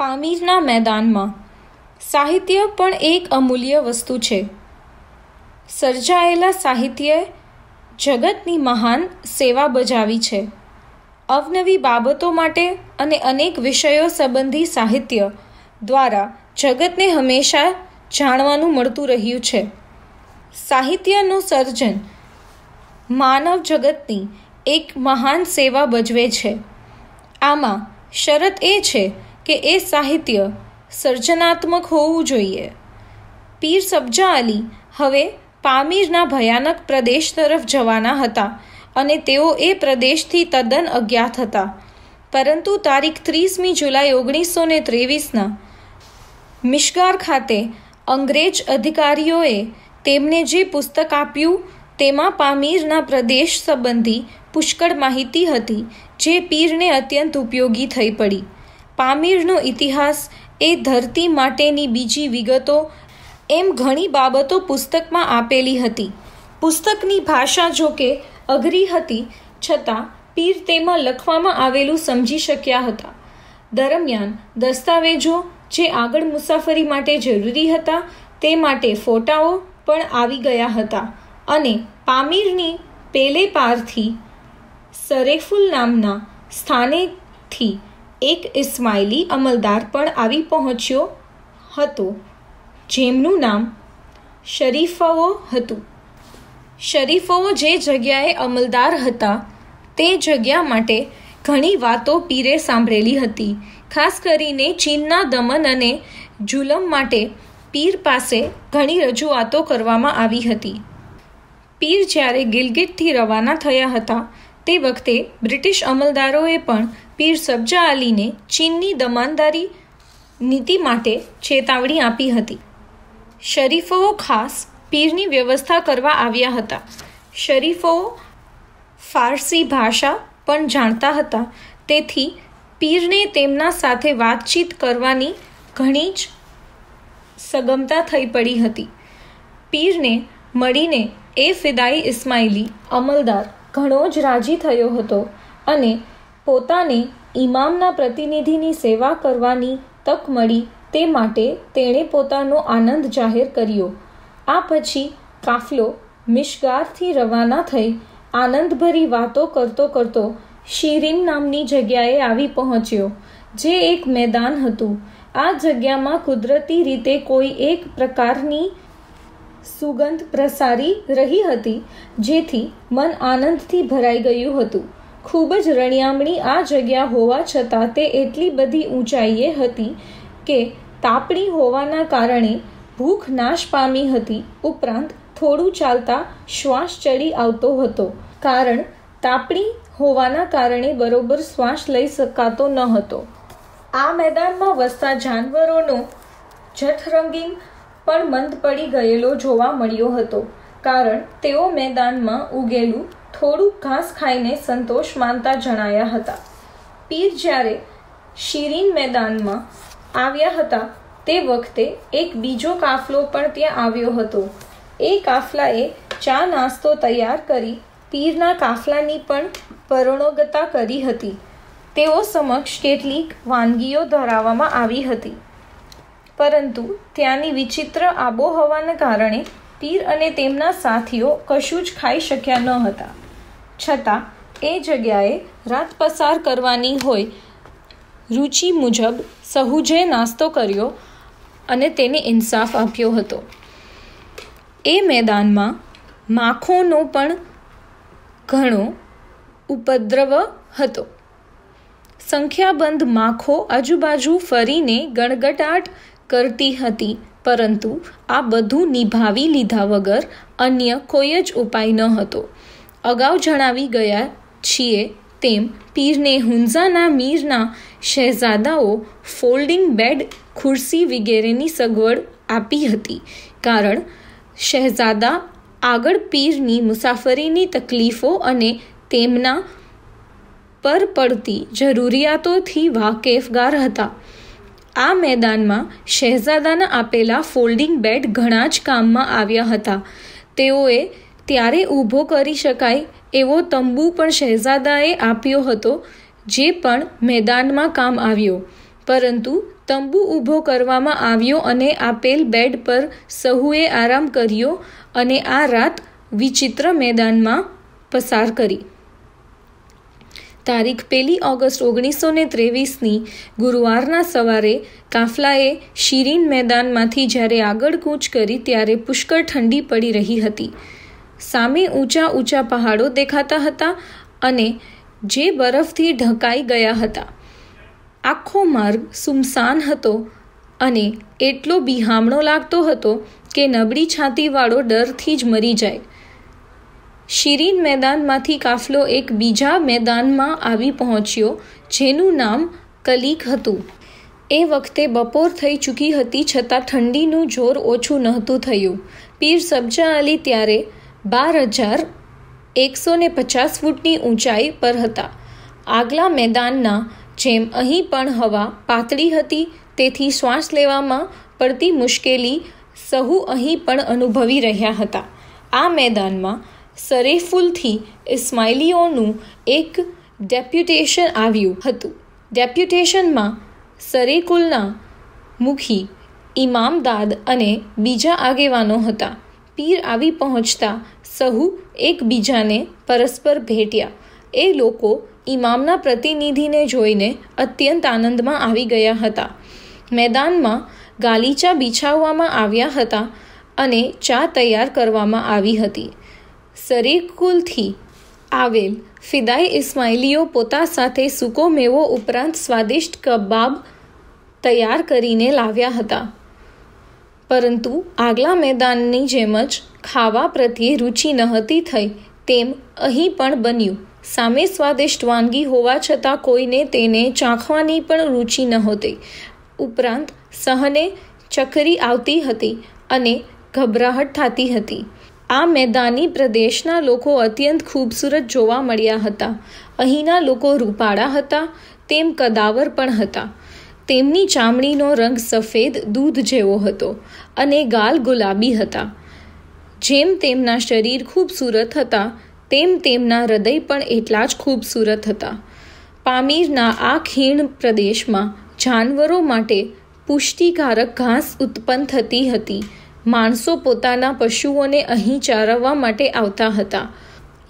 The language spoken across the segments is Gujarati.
પામીરના મેદાનમાં સાહિત્ય પણ એક અમૂલ્ય વસ્તુ છે સર્જાયેલા સાહિત્યએ જગતની મહાન સેવા બજાવી છે અવનવી બાબતો માટે અને અનેક વિષયો સંબંધી સાહિત્ય દ્વારા જગતને હંમેશા જાણવાનું મળતું રહ્યું છે સાહિત્યનું સર્જન માનવ જગતની એક મહાન સેવા ભજવે છે આમાં શરત એ છે કે એ સાહિત્ય સર્જનાત્મક હોવું જોઈએ પીર સબ્જા અલી હવે પામીરના ભયાનક પ્રદેશ તરફ જવાના હતા અને તેઓ એ પ્રદેશથી તદ્દન અજ્ઞાત હતા પરંતુ તારીખ ત્રીસમી જુલાઈ ઓગણીસો ને ત્રેવીસના મિશગાર ખાતે અંગ્રેજ અધિકારીઓએ તેમને જે પુસ્તક આપ્યું તેમાં પામીરના પ્રદેશ સંબંધી પુષ્કળ માહિતી હતી જે પીરને અત્યંત ઉપયોગી થઈ પડી પામીરનો ઇતિહાસ એ ધરતી માટેની બીજી વિગતો એમ ઘણી બાબતો પુસ્તકમાં આપેલી હતી પુસ્તકની ભાષા જો કે અઘરી હતી છતાં પીર તેમાં લખવામાં આવેલું સમજી શક્યા હતા દરમિયાન દસ્તાવેજો જે આગળ મુસાફરી માટે જરૂરી હતા તે માટે ફોટાઓ પણ આવી ગયા હતા અને પામીરની પેલે પારથી સરેફુલ નામના સ્થાનેથી એક ઇસ્માઇલી અમલદાર પણ આવી પહોંચ્યો હતો જેમનું નામ શરીફવો હતું શરીફવો જે જગ્યાએ અમલદાર હતા તે જગ્યા માટે ઘણી વાતો પીરે સાંભળેલી હતી ખાસ કરીને ચીનના દમન અને જુલમ માટે પીર પાસે ઘણી રજૂઆતો કરવામાં આવી હતી પીર જ્યારે ગિલગિટથી રવાના થયા હતા તે વખતે બ્રિટિશ અમલદારોએ પણ પીર સબ્જા અલીને ચીનની દમાનદારી નીતિ માટે ચેતાવણી આપી હતી શરીફો ખાસ પીરની વ્યવસ્થા કરવા આવ્યા હતા શરીફો ફારસી ભાષા પણ જાણતા હતા તેથી પીરને તેમના સાથે વાતચીત કરવાની ઘણી જ સગમતા થઈ પડી હતી પીરને મળીને એ ફિદાઈ ઇસ્માઇલી અમલદાર ઘણો જ રાજી થયો હતો અને પોતાને ઇમામના પ્રતિનિધિની સેવા કરવાની તક મળી તે માટે તેણે પોતાનો આનંદ જાહેર કર્યો આ પછી કાફલો મિશગારથી રવાના થઈ આનંદભરી વાતો કરતો કરતો શિરીન નામની જગ્યાએ આવી પહોંચ્યો જે એક મેદાન હતું આ જગ્યામાં કુદરતી રીતે કોઈ એક પ્રકારની સુગંધ પ્રસારી રહી હતી જેથી મન આનંદથી ભરાઈ ગયું હતું ખૂબ જ રણિયામણી આ જગ્યા હોવા છતાં તે એટલી બધી ઊંચાઈએ હતી કે તાપણી હોવાના કારણે ભૂખ નાશ પામી હતી ઉપરાંત થોડું ચાલતા શ્વાસ ચડી આવતો હતો કારણ તાપણી હોવાના કારણે બરોબર શ્વાસ લઈ શકાતો ન હતો આ મેદાનમાં વસતા જાનવરોનો જઠરંગીન પણ મંદ પડી ગયેલો જોવા મળ્યો હતો કારણ તેઓ મેદાનમાં ઉગેલું થોડું ઘાસ ખાઈને સંતોષ માનતા જણાયા હતા પીર જ્યારે શિરીન મેદાનમાં આવ્યા હતા તે વખતે એક બીજો કાફલો પણ ત્યાં આવ્યો હતો એ કાફલાએ ચા નાસ્તો તૈયાર કરી પીરના કાફલાની પણ પરણોગતા કરી હતી તેઓ સમક્ષ કેટલીક વાનગીઓ ધરાવવામાં આવી હતી પરંતુ ત્યાંની વિચિત્ર આબોહવાના કારણે પીર અને તેમના સાથીઓ કશું જ ખાઈ શક્યા ન હતા છતાં એ જગ્યાએ રાત પસાર કરવાની હોય રુચિ મુજબ સહુજે નાસ્તો કર્યો અને તેને ઇન્સાફ આપ્યો હતો એ મેદાનમાં માખોનો પણ ઘણો ઉપદ્રવ હતો સંખ્યાબંધ માખો આજુબાજુ ફરીને ગણગટાટ કરતી હતી પરંતુ આ બધું નિભાવી લીધા વગર અન્ય કોઈ જ ઉપાય ન હતો અગાઉ જણાવી ગયા છીએ તેમ પીરને હુંઝાના મીરના શહેઝાદાઓ ફોલ્ડિંગ બેડ ખુરશી વગેરેની સગવડ આપી હતી કારણ શહેઝાદા આગળ પીરની મુસાફરીની તકલીફો અને તેમના પર પડતી જરૂરિયાતોથી વાકેફગાર હતા આ મેદાનમાં શહેઝાદાના આપેલા ફોલ્ડિંગ બેડ ઘણા જ કામમાં આવ્યા હતા તેઓએ ત્યારે ઊભો કરી શકાય એવો તંબુ પણ શહેઝાદાએ આપ્યો હતો જે પણ મેદાનમાં કામ આવ્યો પરંતુ તંબુ ઊભો કરવામાં આવ્યો અને આપેલ બેડ પર સહુએ આરામ કર્યો અને આ રાત વિચિત્ર મેદાનમાં પસાર કરી તારીખ પહેલી ઓગસ્ટ ઓગણીસો ને ત્રેવીસની ગુરુવારના સવારે કાફલાએ શિરીન મેદાનમાંથી જ્યારે આગળ કૂચ કરી ત્યારે પુષ્કળ ઠંડી પડી રહી હતી સામે ઊંચા ઊંચા પહાડો દેખાતા હતા અને જે બરફથી ઢંકાઈ ગયા હતા આખો માર્ગ સુમસાન હતો અને એટલો બિહામણો લાગતો હતો કે નબળી છાતીવાળો ડરથી જ મરી જાય શિરીન મેદાનમાંથી કાફલો એક બીજા મેદાનમાં આવી પહોંચ્યો જેનું નામ કલીક હતું એ વખતે બપોર થઈ ચૂકી હતી છતાં ઠંડીનું જોર ઓછું નહોતું થયું પીર સબ્જા અલી ત્યારે બાર હજાર એકસો ને પચાસ ફૂટની ઊંચાઈ પર હતા આગલા મેદાનના જેમ અહીં પણ હવા પાતળી હતી તેથી શ્વાસ લેવામાં પડતી મુશ્કેલી સહુ અહીં પણ અનુભવી રહ્યા હતા આ મેદાનમાં સરેફુલથી ઇસ્માઇલીઓનું એક ડેપ્યુટેશન આવ્યું હતું ડેપ્યુટેશનમાં સરેકુલના મુખી ઇમામદાદ અને બીજા આગેવાનો હતા પીર આવી પહોંચતા સહુ એકબીજાને પરસ્પર ભેટ્યા એ લોકો ઇમામના પ્રતિનિધિને જોઈને અત્યંત આનંદમાં આવી ગયા હતા મેદાનમાં ગાલીચા બિછાવવામાં આવ્યા હતા અને ચા તૈયાર કરવામાં આવી હતી સરીકુલથી આવેલ ફિદાઈ ઇસ્માઇલીઓ પોતા સાથે સૂકો મેવો ઉપરાંત સ્વાદિષ્ટ કબાબ તૈયાર કરીને લાવ્યા હતા પરંતુ આગલા મેદાનની જેમ જ ખાવા પ્રત્યે રુચિ નહોતી થઈ તેમ અહીં પણ બન્યું સામે સ્વાદિષ્ટ વાનગી હોવા છતાં કોઈને તેને ચાખવાની પણ રુચિ નહોતી ઉપરાંત સહને ચકરી આવતી હતી અને ગભરાહટ થતી હતી આ મેદાની પ્રદેશના લોકો અત્યંત ખૂબસૂરત જોવા મળ્યા હતા અહીંના લોકો રૂપાળા હતા તેમ કદાવર પણ હતા તેમની ચામડીનો રંગ સફેદ દૂધ જેવો હતો અને ગાલ ગુલાબી હતા જેમ તેમના શરીર ખૂબસૂરત હતા તેમ તેમના હૃદય પણ એટલા જ ખૂબસૂરત હતા પામીરના આ ખીણ પ્રદેશમાં જાનવરો માટે પુષ્ટિકારક ઘાસ ઉત્પન્ન થતી હતી માણસો પોતાના પશુઓને અહીં ચારવવા માટે આવતા હતા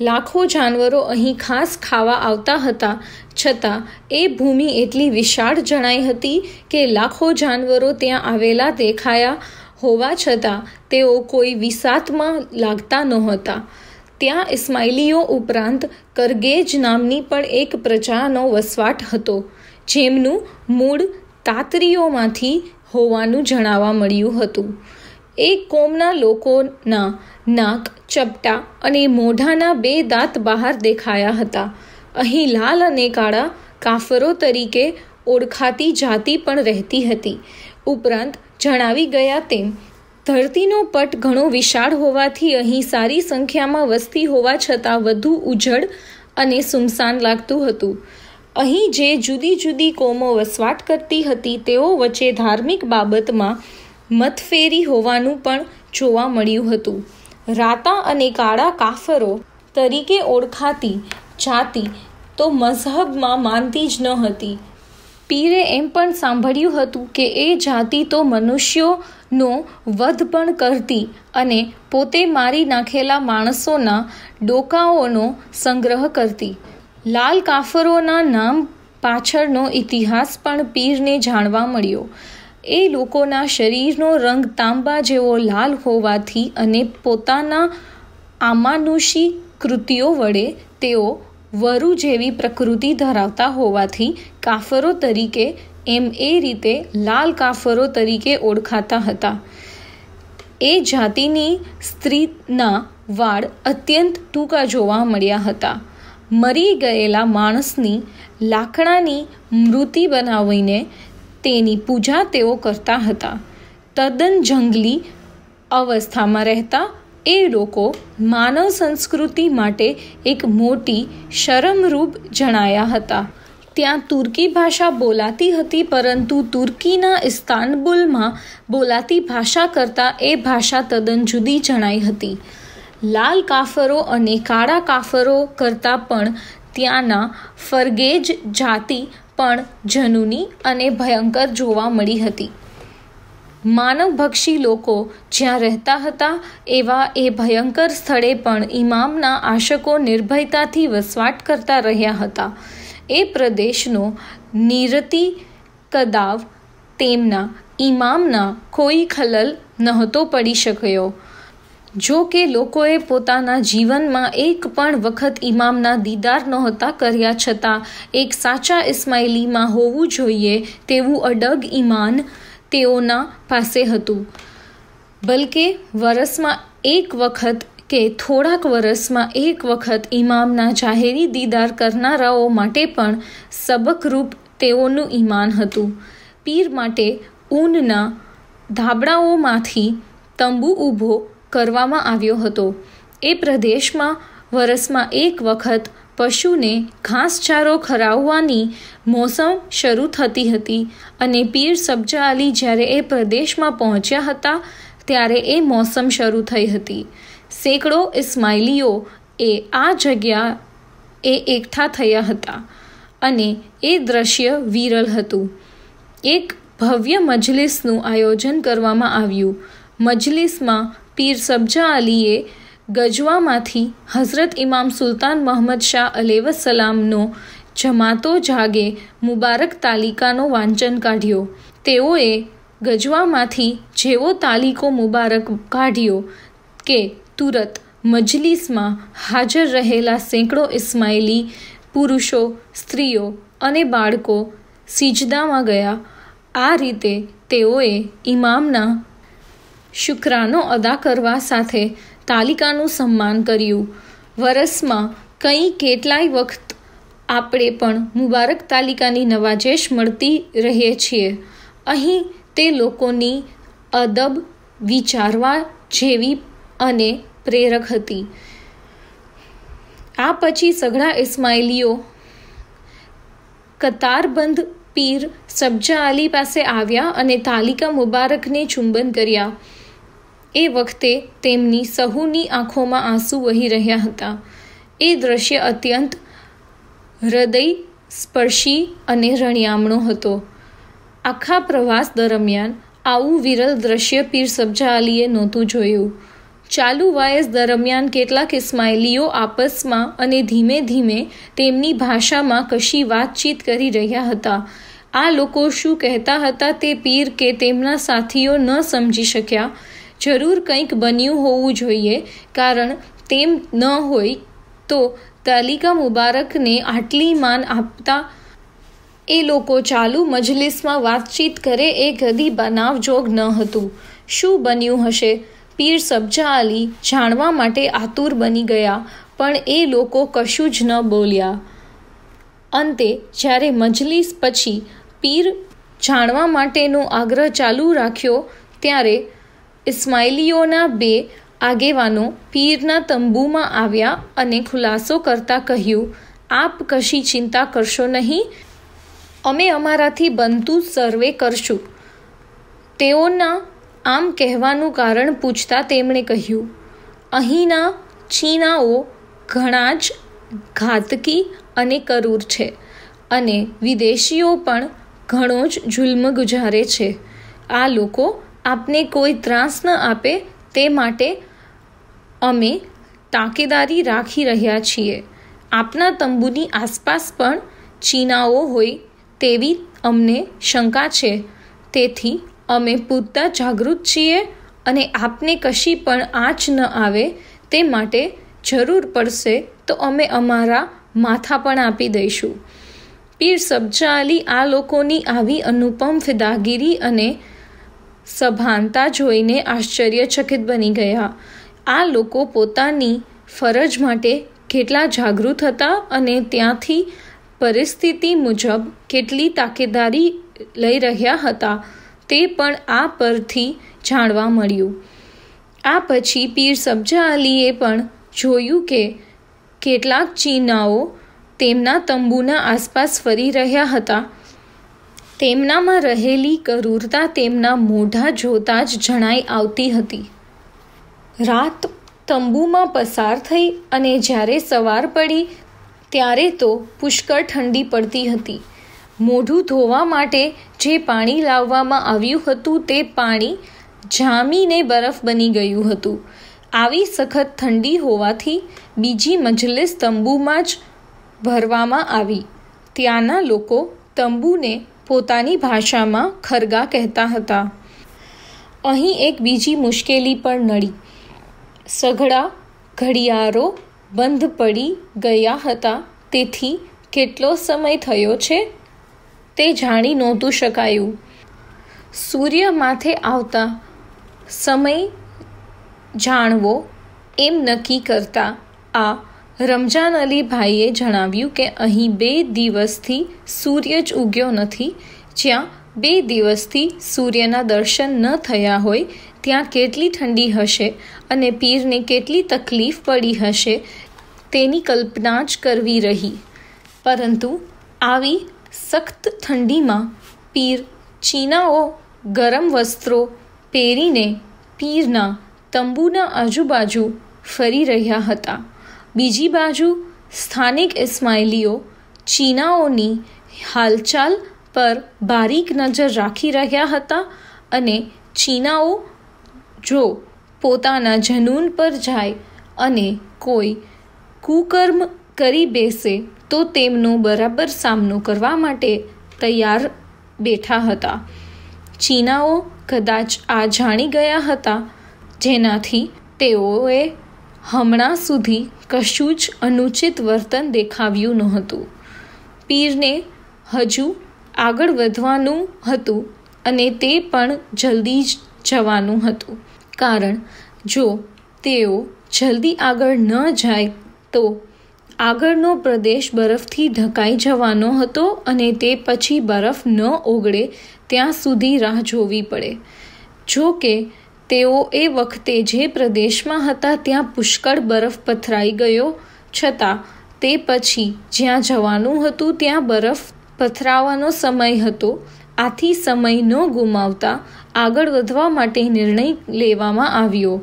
લાખો જાનવરો અહીં ખાસ ખાવા આવતા હતા છતાં એ ભૂમિ એટલી વિશાળ જણાઈ હતી કે લાખો જાનવરો ત્યાં આવેલા દેખાયા હોવા છતાં તેઓ કોઈ વિસાતમાં લાગતા નહોતા ત્યાં ઇસ્માઇલીઓ ઉપરાંત કરગેજ નામની પણ એક પ્રજાનો વસવાટ હતો જેમનું મૂળ તાતરીઓમાંથી હોવાનું જણાવા મળ્યું હતું એ કોમના લોકોના નાક ચપટા અને મોઢાના બે દાંત બહાર દેખાયા હતા અહીં લાલ અને કાળા કાફરો તરીકે ઓળખાતી જાતિ પણ રહેતી હતી ઉપરાંત જણાવી ગયા તેમ ધરતીનો પટ ઘણો વિશાળ હોવાથી અહીં સારી સંખ્યામાં વસ્તી હોવા છતાં વધુ ઉજળ અને સુમસાન લાગતું હતું અહીં જે જુદી જુદી કોમો વસવાટ કરતી હતી તેઓ વચ્ચે ધાર્મિક બાબતમાં મતફેરી હોવાનું પણ જોવા મળ્યું હતું રાતા અને કાળા કાફરો તરીકે ઓળખાતી જાતિ તો મઝહબમાં માનતી જ ન હતી પીરે એમ પણ સાંભળ્યું હતું કે એ જાતિ તો મનુષ્યોનો વધ પણ કરતી અને પોતે મારી નાખેલા માણસોના ડોકાઓનો સંગ્રહ કરતી લાલ કાફરોના નામ પાછળનો ઇતિહાસ પણ પીરને જાણવા મળ્યો એ લોકોના શરીરનો રંગ તાંબા જેવો લાલ હોવાથી અને પોતાના આમાનુષી કૃતિઓ વડે તેઓ વરુ જેવી પ્રકૃતિ ધરાવતા હોવાથી કાફરો તરીકે એમ એ રીતે લાલ કાફરો તરીકે ઓળખાતા હતા એ જાતિની સ્ત્રીના વાળ અત્યંત ટૂંકા જોવા મળ્યા હતા મરી ગયેલા માણસની લાકડાની મૃતિ બનાવીને તેની પૂજા તેઓ કરતા હતા તદ્દન જંગલી અવસ્થામાં રહેતા એ લોકો માનવ સંસ્કૃતિ માટે એક મોટી શરમરૂપ જણાયા હતા ત્યાં તુર્કી ભાષા બોલાતી હતી પરંતુ તુર્કીના ઇસ્તાનબુલમાં બોલાતી ભાષા કરતાં એ ભાષા તદ્દન જુદી જણાઈ હતી લાલ કાફરો અને કાળા કાફરો કરતાં પણ ત્યાંના ફરગેજ જાતિ પણ જનુની અને ભયંકર જોવા મળી હતી માનવભક્ષી લોકો જ્યાં રહેતા હતા એવા એ ભયંકર સ્થળે પણ ઇમામના આશકો નિર્ભયતાથી વસવાટ કરતા રહ્યા હતા એ પ્રદેશનો નિરતિ કદાવ તેમના ઇમામના કોઈ ખલલ નહોતો પડી શક્યો જો કે લોકોએ પોતાના જીવનમાં એક પણ વખત ઇમામના દીદાર નહોતા કર્યા છતાં એક સાચા ઇસ્માઇલીમાં હોવું જોઈએ તેવું અડગ ઈમાન તેઓના પાસે હતું બલકે વરસમાં એક વખત કે થોડાક વરસમાં એક વખત ઇમામના જાહેરી દીદાર કરનારાઓ માટે પણ સબકરૂપ તેઓનું ઈમાન હતું પીર માટે ઊનના ધાબળાઓમાંથી તંબુ ઊભો કરવામાં આવ્યો હતો એ પ્રદેશમાં વરસમાં એક વખત પશુને ઘાસચારો ખરાવવાની મોસમ શરૂ થતી હતી અને પીર સબ્જા અલી જ્યારે એ પ્રદેશમાં પહોંચ્યા હતા ત્યારે એ મોસમ શરૂ થઈ હતી સેંકડો ઇસ્માઇલીઓ એ આ જગ્યા એ એકઠા થયા હતા અને એ દ્રશ્ય વિરલ હતું એક ભવ્ય મજલિસનું આયોજન કરવામાં આવ્યું મજલિસમાં પીર સબજા અલીએ ગજવામાંથી હઝરત ઇમામ સુલતાન મહમદ શાહ અલેવસલામનો જમાતો જાગે મુબારક તાલિકાનો વાંચન કાઢ્યો તેઓએ ગજવામાંથી જેવો તાલિકો મુબારક કાઢ્યો કે તુરત મજલિસમાં હાજર રહેલા સેંકડો ઇસ્માઇલી પુરુષો સ્ત્રીઓ અને બાળકો સિજદામાં ગયા આ રીતે તેઓએ ઇમામના શુક્રાનો અદા કરવા સાથે તાલિકાનું સન્માન કર્યું વરસમાં કંઈ કેટલાય વખત આપણે પણ મુબારક તાલિકાની નવાજેશ મળતી રહીએ છીએ અહીં તે લોકોની અદબ વિચારવા જેવી અને પ્રેરક હતી આ પછી સઘળા ઇસ્માઇલીઓ કતારબંધ પીર સબ્જા અલી પાસે આવ્યા અને તાલિકા મુબારકને ચુંબન કર્યા એ વખતે તેમની સહુની આંખોમાં આંસુ વહી રહ્યા હતા એ દ્રશ્ય અત્યંત હૃદય સ્પર્શી અને રણિયામણો હતો આખા પ્રવાસ દરમિયાન આવું વિરલ દ્રશ્ય પીર સબ્જા અલીએ નહોતું જોયું ચાલુ વાયસ દરમિયાન કેટલાક ઇસ્માઇલીઓ આપસમાં અને ધીમે ધીમે તેમની ભાષામાં કશી વાતચીત કરી રહ્યા હતા આ લોકો શું કહેતા હતા તે પીર કે તેમના સાથીઓ ન સમજી શક્યા જરૂર કંઈક બન્યું હોવું જોઈએ કારણ તેમ ન હોય તો તાલિકા મુબારકને આટલી માન આપતા એ લોકો ચાલુ મજલિસમાં વાતચીત કરે એ કદી બનાવજોગ ન હતું શું બન્યું હશે પીર સબજા અલી જાણવા માટે આતુર બની ગયા પણ એ લોકો કશું જ ન બોલ્યા અંતે જ્યારે મજલિસ પછી પીર જાણવા માટેનો આગ્રહ ચાલુ રાખ્યો ત્યારે ઇસ્માઇલીઓના બે આગેવાનો પીરના તંબુમાં આવ્યા અને ખુલાસો કરતાં કહ્યું આપ કશી ચિંતા કરશો નહીં અમે અમારાથી બનતું સર્વે કરશું તેઓના આમ કહેવાનું કારણ પૂછતા તેમણે કહ્યું અહીંના ચીનાઓ ઘણા જ ઘાતકી અને કરૂર છે અને વિદેશીઓ પણ ઘણો જ જુલ્મ ગુજારે છે આ લોકો આપને કોઈ ત્રાસ ન આપે તે માટે અમે તાકેદારી રાખી રહ્યા છીએ આપના તંબુની આસપાસ પણ ચીનાઓ હોય તેવી અમને શંકા છે તેથી અમે પૂરતા જાગૃત છીએ અને આપને કશી પણ આંચ ન આવે તે માટે જરૂર પડશે તો અમે અમારા માથા પણ આપી દઈશું પીર સબ્જા અલી આ લોકોની આવી અનુપમ ફિદાગીરી અને સભાનતા જોઈને આશ્ચર્યચકિત બની ગયા આ લોકો પોતાની ફરજ માટે કેટલા જાગૃત હતા અને ત્યાંથી પરિસ્થિતિ મુજબ કેટલી તાકેદારી લઈ રહ્યા હતા તે પણ આ પરથી જાણવા મળ્યું આ પછી પીર સબ્જા અલીએ પણ જોયું કે કેટલાક ચીનાઓ તેમના તંબુના આસપાસ ફરી રહ્યા હતા તેમનામાં રહેલી કરૂરતા તેમના મોઢા જોતાં જ જણાઈ આવતી હતી રાત તંબુમાં પસાર થઈ અને જ્યારે સવાર પડી ત્યારે તો પુષ્કળ ઠંડી પડતી હતી મોઢું ધોવા માટે જે પાણી લાવવામાં આવ્યું હતું તે પાણી જામીને બરફ બની ગયું હતું આવી સખત ઠંડી હોવાથી બીજી મજલિસ તંબુમાં જ ભરવામાં આવી ત્યાંના લોકો તંબુને પોતાની ભાષામાં ખરગા કહેતા હતા અહીં એક બીજી મુશ્કેલી પણ નડી સઘળા ઘડિયાળો બંધ પડી ગયા હતા તેથી કેટલો સમય થયો છે તે જાણી નહોતું શકાયું સૂર્ય માથે આવતા સમય જાણવો એમ નક્કી કરતા આ રમજાન અલીભાઈએ જણાવ્યું કે અહીં બે દિવસથી સૂર્ય જ ઉગ્યો નથી જ્યાં બે દિવસથી સૂર્યના દર્શન ન થયા હોય ત્યાં કેટલી ઠંડી હશે અને પીરને કેટલી તકલીફ પડી હશે તેની કલ્પના જ કરવી રહી પરંતુ આવી સખ્ત ઠંડીમાં પીર ચીનાઓ ગરમ વસ્ત્રો પહેરીને પીરના તંબુના આજુબાજુ ફરી રહ્યા હતા બીજી બાજુ સ્થાનિક ઇસ્માઇલીઓ ચીનાઓની હાલચાલ પર બારીક નજર રાખી રહ્યા હતા અને ચીનાઓ જો પોતાના જનૂન પર જાય અને કોઈ કુકર્મ કરી બેસે તો તેમનો બરાબર સામનો કરવા માટે તૈયાર બેઠા હતા ચીનાઓ કદાચ આ જાણી ગયા હતા જેનાથી તેઓએ હમણાં સુધી કશું જ અનુચિત વર્તન દેખાવ્યું નહોતું પીરને હજુ આગળ વધવાનું હતું અને તે પણ જલ્દી જ જવાનું હતું કારણ જો તેઓ જલ્દી આગળ ન જાય તો આગળનો પ્રદેશ બરફથી ઢકાઈ જવાનો હતો અને તે પછી બરફ ન ઓગળે ત્યાં સુધી રાહ જોવી પડે જો કે તેઓ એ વખતે જે પ્રદેશમાં હતા ત્યાં પુષ્કળ બરફ પથરાઈ ગયો છતાં તે પછી જ્યાં જવાનું હતું ત્યાં બરફ પથરાવાનો સમય હતો આથી સમય ન ગુમાવતા આગળ વધવા માટે નિર્ણય લેવામાં આવ્યો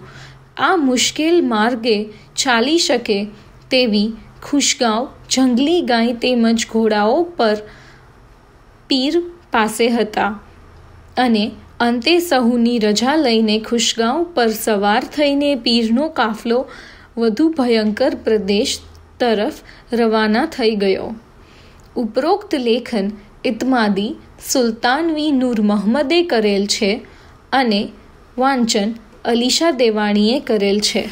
આ મુશ્કેલ માર્ગે ચાલી શકે તેવી ખુશગાંવ જંગલી ગાય તેમજ ઘોડાઓ પર પીર પાસે હતા અને અંતે સહુની રજા લઈને ખુશગાંવ પર સવાર થઈને પીરનો કાફલો વધુ ભયંકર પ્રદેશ તરફ રવાના થઈ ગયો ઉપરોક્ત લેખન ઇતમાદી સુલતાનવી નૂર મહમદે કરેલ છે અને વાંચન અલીશા દેવાણીએ કરેલ છે